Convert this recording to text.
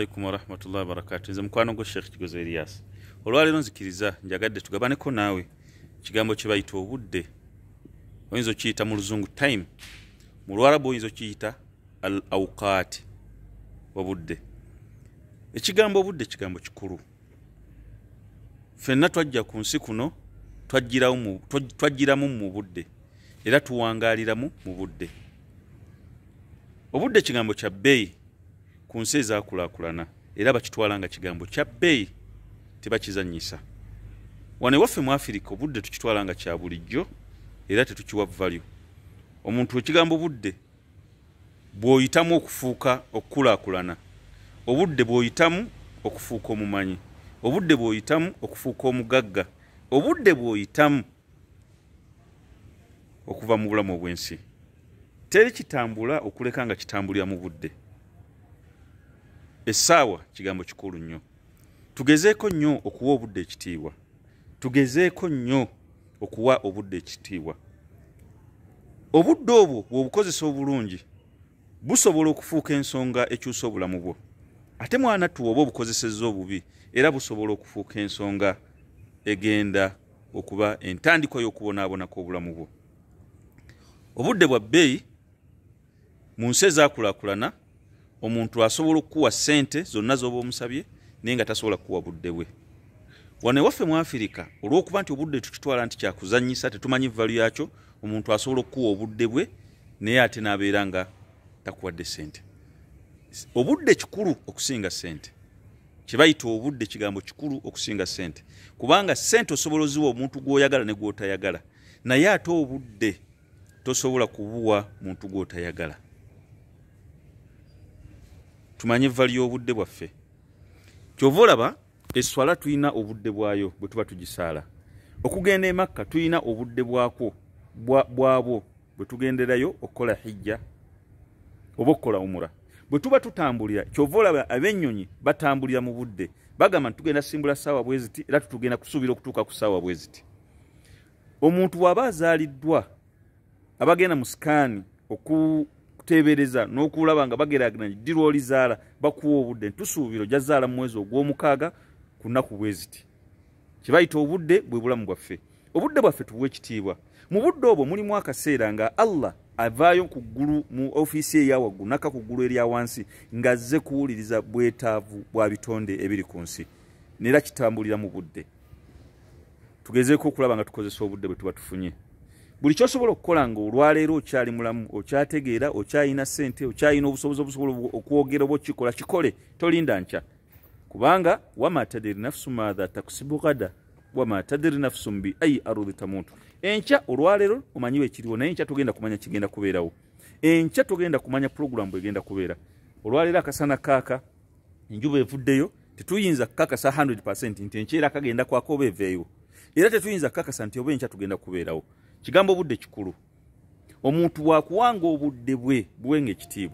alaikum warahmatullahi wabarakatu nze mukwano gwe sheekh kigozo eriyasi olwaleero nzikiriza njagadde tugabaneko naawe ekigambo kye bayita obudde oyinza okiyita mu luzungu time mu lwarabu oyinza okiyita al awukaati obudde ekigambo obudde kigambo kikulu fenna twajja ku nsi kuno twajjiramu mu budde era tuwangaliramu mu budde obudde kigambo kya bbeeyi ku nsi ezaakulaakulana era bakitwala nga kigambo kya bbeeyi tebakizanyisa wano ewaffe mu afirika obudde tukitwala nga kya bulijjo era tetukiwa vvalyo omuntu ekigambo budde bw'oyitamu okufuuka okukulaakulana obudde bw'oyitamu okufuuka omumanyi obudde bw'oyitamu okufuuka omugagga obudde bw'oyitamu okuva mu bulamu obw'ensi teri kitambula okuleka nga kitambulira mu budde essaawa kigambo kikulu nnyo tugezeeko nnyo okuwa obudde ekitiibwa tugezeeko nnyo okuwa obudde ekitiibwa obudde obwo bwobukozesa obulungi busobola okufuuka ensonga ekyusa obulamu bwo ate mwana ttuwa oba obukozesezza obubi era busobola okufuuka ensonga egenda okuba entandikwa y'okubonaabonako obulamu bwo obudde bwa bbeeyi mu nsi ezaakulaakulana omuntu asobola okukuwa ssente zonna zoba omusabye naye nga tasobola kukuwa budde bwe wano ewaffe mu afirika olwokuba nti obudde tukitwala nti kyakuzanyisa tetumanyi valu yakyo omuntu asobola okukuwa obudde bwe naye ate nabeera nga takuwadde sente obudde kikulu okusinga sente kyebayita obudde kigambo kikulu okusinga sente kubanga sente osobola oziwa omuntu gwoyagala ne gwotayagala naye ate obudde tosobola kubuwa muntu gwotayagala tumanye evali y'obudde bwaffe kyova olaba eswala tulina obudde bwayo bwe tuba tugisaala okugenda emakka tulina obudde bwakwo bwabwo bwe tugenderayo okukola hijja oba okukola umura bwe tuba tutambulira kyova olaba abennyonyi batambulira mu budde bagamba nti tugenda simbula saawa bweziti era tugenda kusuubira okutuuka ku saawa bweziti omuntu waaba azaaliddwa abagenda mu sikaani okuteebereza n'okulaba nga bageraageranye ddi lwolizaala bakuwa obudde ntusuubira ojazaala mu mwezi ogw'omukaaga ku nnaku bweziti kyebayita obudde bwe bulamu bwaffe obudde bwaffe tubuwa ekitiibwa mu budde obwo mulimu akaseera nga allah avaayo ku ggulu mu ofiisi eyawaggulu nakka ku ggulu erya wansi ng'azze kuwuliriza bwetaavu bwa bitonde ebiri ku nsi neera kitambulira mu budde tugezeeko okulaba nga tukozesa obudde bwe tuba tufunye buli kyosobola okukola nga olwaleero okyali mulamu okyategeera okyayina sente okyayina obusobozi obusobola okwogera oba okikola kikole tolinda nca kubanga wamatadiri nafsu matha takusibugada wamatadiri nafsu mbi ai arudhita muntu enca olwaleero omanyiwo ekiriwo naye enca togenda kumanya kigenda kubeerawo enca togenda kumanya puroguramu egenda kubeera olwaleero akasana kaaka enjuba evuddeyo tetuyinza kukakasa 100 nti enkyera kagenda kwaka oba eveeyo era tetuyinza kukakasa nti oba enca tugenda kubeerawo kigambo obudde kikulu omuntu wakuwanga obudde bwe buwenga ekitiibwa